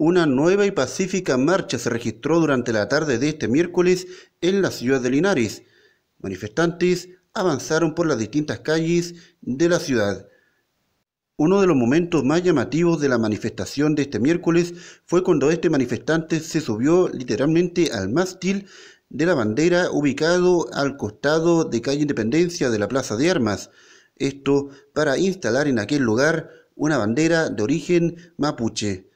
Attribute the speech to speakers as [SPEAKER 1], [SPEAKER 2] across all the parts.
[SPEAKER 1] Una nueva y pacífica marcha se registró durante la tarde de este miércoles en la ciudad de Linares. Manifestantes avanzaron por las distintas calles de la ciudad. Uno de los momentos más llamativos de la manifestación de este miércoles fue cuando este manifestante se subió literalmente al mástil de la bandera ubicado al costado de calle Independencia de la Plaza de Armas. Esto para instalar en aquel lugar una bandera de origen mapuche.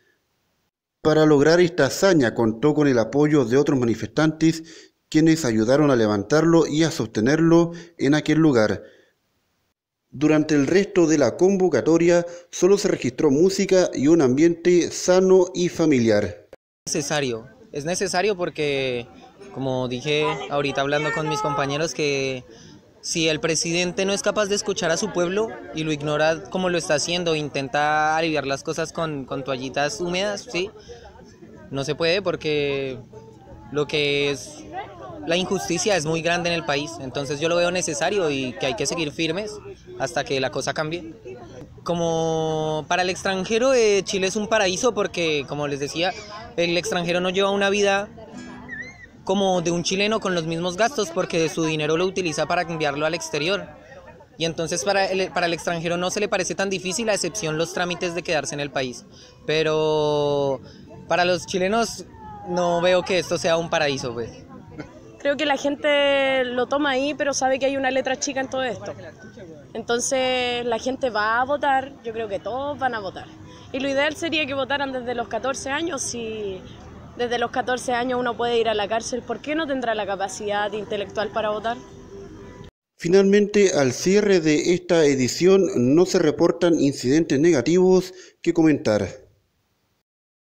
[SPEAKER 1] Para lograr esta hazaña contó con el apoyo de otros manifestantes quienes ayudaron a levantarlo y a sostenerlo en aquel lugar. Durante el resto de la convocatoria solo se registró música y un ambiente sano y familiar.
[SPEAKER 2] Es necesario, es necesario porque, como dije ahorita hablando con mis compañeros, que si el presidente no es capaz de escuchar a su pueblo y lo ignora como lo está haciendo, intenta aliviar las cosas con, toallitas húmedas, ¿sí? No se puede porque lo que es la injusticia es muy grande en el país, entonces yo lo veo necesario y que hay que seguir firmes hasta que la cosa cambie. Como para el extranjero, eh, Chile es un paraíso porque, como les decía, el extranjero no lleva una vida como de un chileno con los mismos gastos porque su dinero lo utiliza para enviarlo al exterior. Y entonces para el, para el extranjero no se le parece tan difícil, a excepción los trámites de quedarse en el país. Pero para los chilenos no veo que esto sea un paraíso,
[SPEAKER 3] Creo que la gente lo toma ahí, pero sabe que hay una letra chica en todo esto. Entonces la gente va a votar, yo creo que todos van a votar. Y lo ideal sería que votaran desde los 14 años si desde los 14 años uno puede ir a la cárcel, ¿por qué no tendrá la capacidad intelectual para votar?
[SPEAKER 1] Finalmente, al cierre de esta edición no se reportan incidentes negativos que comentar.